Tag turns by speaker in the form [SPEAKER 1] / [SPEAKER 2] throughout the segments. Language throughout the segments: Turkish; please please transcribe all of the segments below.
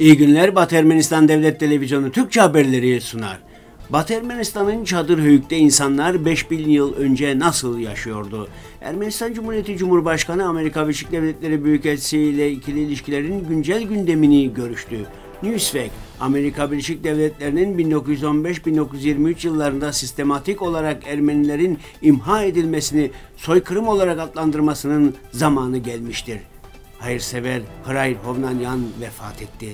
[SPEAKER 1] İyi günler Batı Ermenistan Devlet Televizyonu Türkçe haberleri sunar. Batı Ermenistan'ın çadır höyükte insanlar 5000 yıl önce nasıl yaşıyordu? Ermenistan Cumhuriyeti Cumhurbaşkanı Amerika Birleşik Devletleri Büyükelçisi ile ikili ilişkilerin güncel gündemini görüştü. Newsweek, Amerika Birleşik Devletleri'nin 1915-1923 yıllarında sistematik olarak Ermenilerin imha edilmesini soykırım olarak adlandırmasının zamanı gelmiştir Hayırsever Hırayr Hovnanyan vefat etti.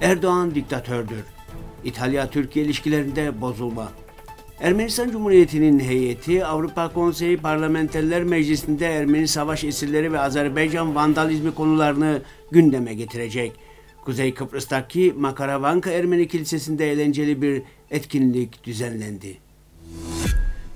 [SPEAKER 1] Erdoğan diktatördür. İtalya-Türkiye ilişkilerinde bozulma. Ermenistan Cumhuriyeti'nin heyeti Avrupa Konseyi Parlamenterler Meclisi'nde Ermeni savaş esirleri ve Azerbaycan vandalizmi konularını gündeme getirecek. Kuzey Kıbrıs'taki Makaravanka Ermeni Kilisesi'nde eğlenceli bir etkinlik düzenlendi.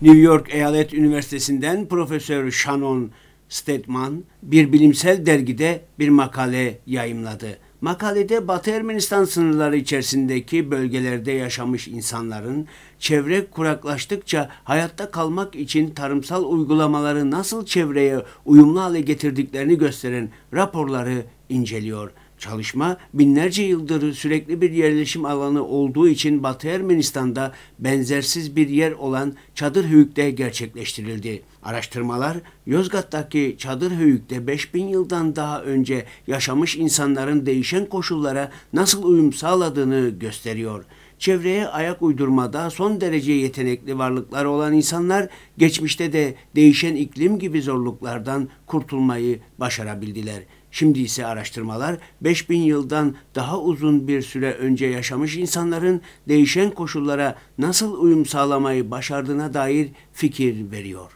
[SPEAKER 1] New York Eyalet Üniversitesi'nden Profesör Shannon Stedman bir bilimsel dergide bir makale yayımladı. Makalede Batı Ermenistan sınırları içerisindeki bölgelerde yaşamış insanların çevre kuraklaştıkça hayatta kalmak için tarımsal uygulamaları nasıl çevreye uyumlu hale getirdiklerini gösteren raporları inceliyor. Çalışma binlerce yıldır sürekli bir yerleşim alanı olduğu için Batı Ermenistan'da benzersiz bir yer olan çadır Çadırhöyük'te gerçekleştirildi. Araştırmalar Yozgat'taki çadır Çadırhöyük'te 5000 yıldan daha önce yaşamış insanların değişen koşullara nasıl uyum sağladığını gösteriyor çevreye ayak uydurmada son derece yetenekli varlıklar olan insanlar geçmişte de değişen iklim gibi zorluklardan kurtulmayı başarabildiler. Şimdi ise araştırmalar 5000 yıldan daha uzun bir süre önce yaşamış insanların değişen koşullara nasıl uyum sağlamayı başardığına dair fikir veriyor.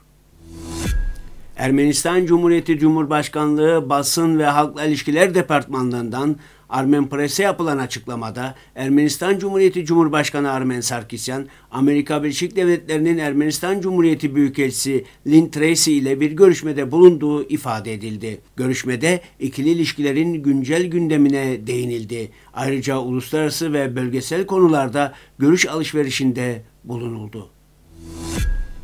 [SPEAKER 1] Ermenistan Cumhuriyeti Cumhurbaşkanlığı Basın ve Halkla İlişkiler Departmanı'ndan Armen Press'e yapılan açıklamada Ermenistan Cumhuriyeti Cumhurbaşkanı Armen Sarkisyan, Amerika Birleşik Devletleri'nin Ermenistan Cumhuriyeti Büyükelçisi Lynn Tracy ile bir görüşmede bulunduğu ifade edildi. Görüşmede ikili ilişkilerin güncel gündemine değinildi. Ayrıca uluslararası ve bölgesel konularda görüş alışverişinde bulunuldu.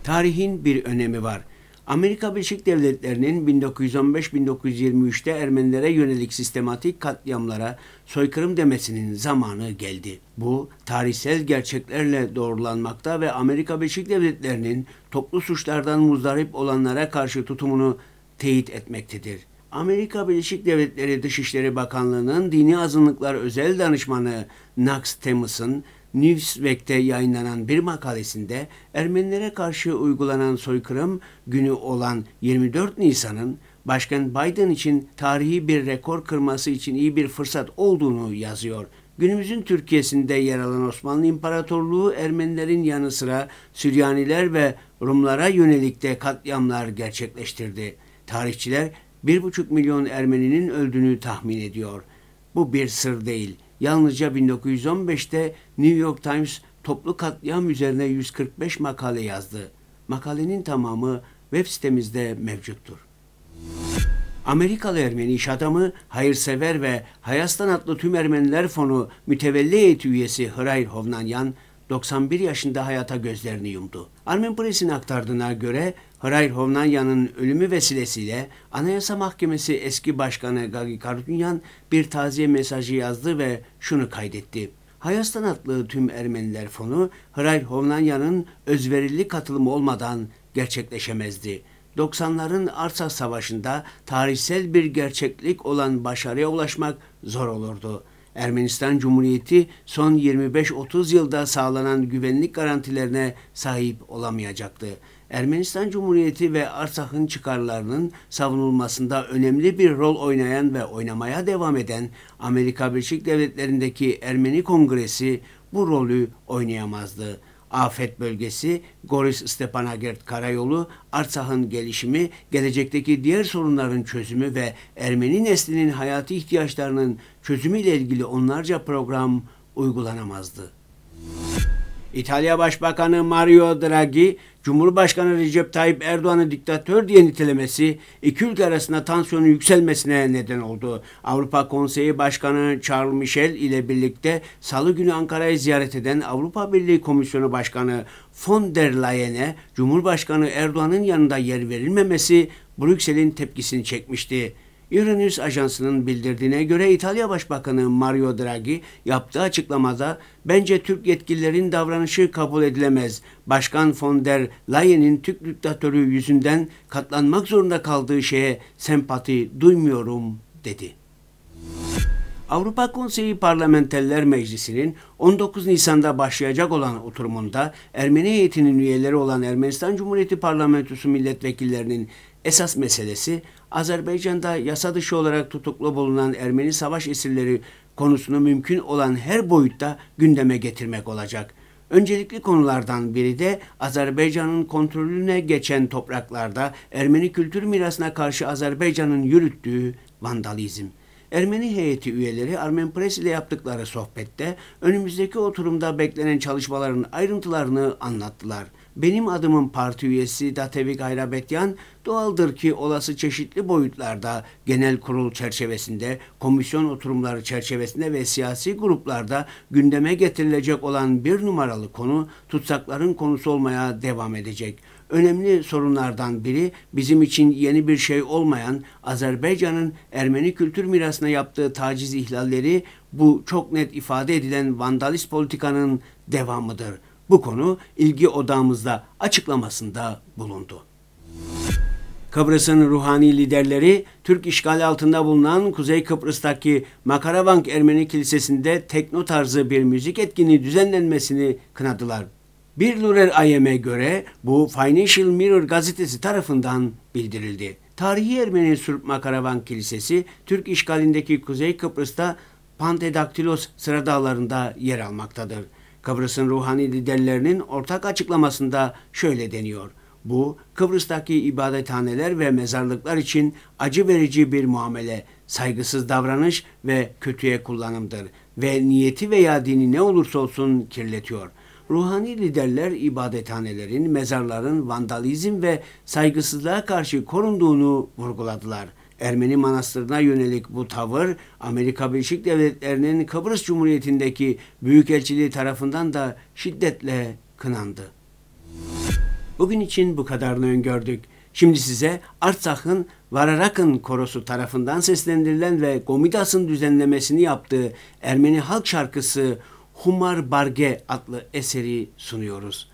[SPEAKER 1] Tarihin bir önemi var. Amerika Birleşik Devletleri'nin 1915-1923'te Ermenilere yönelik sistematik katliamlara soykırım demesinin zamanı geldi. Bu tarihsel gerçeklerle doğrulanmakta ve Amerika Birleşik Devletleri'nin toplu suçlardan muzdarip olanlara karşı tutumunu teyit etmektedir. Amerika Birleşik Devletleri Dışişleri Bakanlığı'nın Dini Azınlıklar Özel Danışmanı Nax Temus'un Newsweek'te yayınlanan bir makalesinde Ermenilere karşı uygulanan soykırım günü olan 24 Nisan'ın Başkan Biden için tarihi bir rekor kırması için iyi bir fırsat olduğunu yazıyor. Günümüzün Türkiye'sinde yer alan Osmanlı İmparatorluğu Ermenilerin yanı sıra Süryaniler ve Rumlara yönelik de katliamlar gerçekleştirdi. Tarihçiler bir buçuk milyon Ermeninin öldüğünü tahmin ediyor. Bu bir sır değil. Yalnızca 1915'te New York Times toplu katliam üzerine 145 makale yazdı. Makalenin tamamı web sitemizde mevcuttur. Amerikalı Ermeni iş adamı, hayırsever ve Hayastan adlı tüm Ermeniler fonu mütevelli heyeti üyesi Hırayr Hovnanyan, 91 yaşında hayata gözlerini yumdu. Armen Press'in aktardığına göre Horay Hovnanyan'ın ölümü vesilesiyle Anayasa Mahkemesi eski başkanı Gagi Karunyan bir taziye mesajı yazdı ve şunu kaydetti. Hayastan adlı tüm Ermeniler fonu Hray Hovnanyan'ın özverili katılımı olmadan gerçekleşemezdi. 90'ların Arsa Savaşı'nda tarihsel bir gerçeklik olan başarıya ulaşmak zor olurdu.'' Ermenistan Cumhuriyeti son 25-30 yılda sağlanan güvenlik garantilerine sahip olamayacaktı. Ermenistan Cumhuriyeti ve Arsak'ın çıkarlarının savunulmasında önemli bir rol oynayan ve oynamaya devam eden Amerika Birleşik Devletleri'ndeki Ermeni Kongresi bu rolü oynayamazdı afet bölgesi, Goris Stepanagert karayolu, Artsah'ın gelişimi, gelecekteki diğer sorunların çözümü ve Ermeni neslinin hayatı ihtiyaçlarının çözümüyle ilgili onlarca program uygulanamazdı. İtalya Başbakanı Mario Draghi, Cumhurbaşkanı Recep Tayyip Erdoğan'ı diktatör diye nitelemesi iki ülke arasında tansiyonun yükselmesine neden oldu. Avrupa Konseyi Başkanı Charles Michel ile birlikte salı günü Ankara'yı ziyaret eden Avrupa Birliği Komisyonu Başkanı von der Leyen'e Cumhurbaşkanı Erdoğan'ın yanında yer verilmemesi Brüksel'in tepkisini çekmişti. Euronews Ajansı'nın bildirdiğine göre İtalya Başbakanı Mario Draghi yaptığı açıklamada bence Türk yetkililerin davranışı kabul edilemez. Başkan von der Leyen'in Türk diktatörü yüzünden katlanmak zorunda kaldığı şeye sempati duymuyorum dedi. Avrupa Konseyi Parlamenterler Meclisi'nin 19 Nisan'da başlayacak olan oturumunda Ermeni heyetinin üyeleri olan Ermenistan Cumhuriyeti Parlamentosu milletvekillerinin esas meselesi Azerbaycan'da yasa dışı olarak tutuklu bulunan Ermeni savaş esirleri konusunu mümkün olan her boyutta gündeme getirmek olacak. Öncelikli konulardan biri de Azerbaycan'ın kontrolüne geçen topraklarda Ermeni kültür mirasına karşı Azerbaycan'ın yürüttüğü vandalizm. Ermeni heyeti üyeleri Armen Press ile yaptıkları sohbette önümüzdeki oturumda beklenen çalışmaların ayrıntılarını anlattılar.'' Benim adımın parti üyesi Datevik Gayrabetyan doğaldır ki olası çeşitli boyutlarda genel kurul çerçevesinde, komisyon oturumları çerçevesinde ve siyasi gruplarda gündeme getirilecek olan bir numaralı konu tutsakların konusu olmaya devam edecek. Önemli sorunlardan biri bizim için yeni bir şey olmayan Azerbaycan'ın Ermeni kültür mirasına yaptığı taciz ihlalleri bu çok net ifade edilen vandalist politikanın devamıdır.'' bu konu ilgi odamızda açıklamasında bulundu. Kıbrıs'ın ruhani liderleri Türk işgali altında bulunan Kuzey Kıbrıs'taki Makaravank Ermeni Kilisesi'nde tekno tarzı bir müzik etkinliği düzenlenmesini kınadılar. Bir Lurer AYM'e göre bu Financial Mirror gazetesi tarafından bildirildi. Tarihi Ermeni Sürp Makaravan Kilisesi, Türk işgalindeki Kuzey Kıbrıs'ta Pantedaktilos sıradağlarında yer almaktadır. Kıbrıs'ın ruhani liderlerinin ortak açıklamasında şöyle deniyor. Bu Kıbrıs'taki ibadethaneler ve mezarlıklar için acı verici bir muamele, saygısız davranış ve kötüye kullanımdır ve niyeti veya dini ne olursa olsun kirletiyor. Ruhani liderler ibadethanelerin, mezarların vandalizm ve saygısızlığa karşı korunduğunu vurguladılar.'' Ermeni manastırına yönelik bu tavır Amerika Birleşik Devletleri'nin Kıbrıs Cumhuriyeti'ndeki büyükelçiliği tarafından da şiddetle kınandı. Bugün için bu kadarını öngördük. Şimdi size Artsakh'ın Vararak'ın korosu tarafından seslendirilen ve Gomidas'ın düzenlemesini yaptığı Ermeni halk şarkısı Humar Barge adlı eseri sunuyoruz.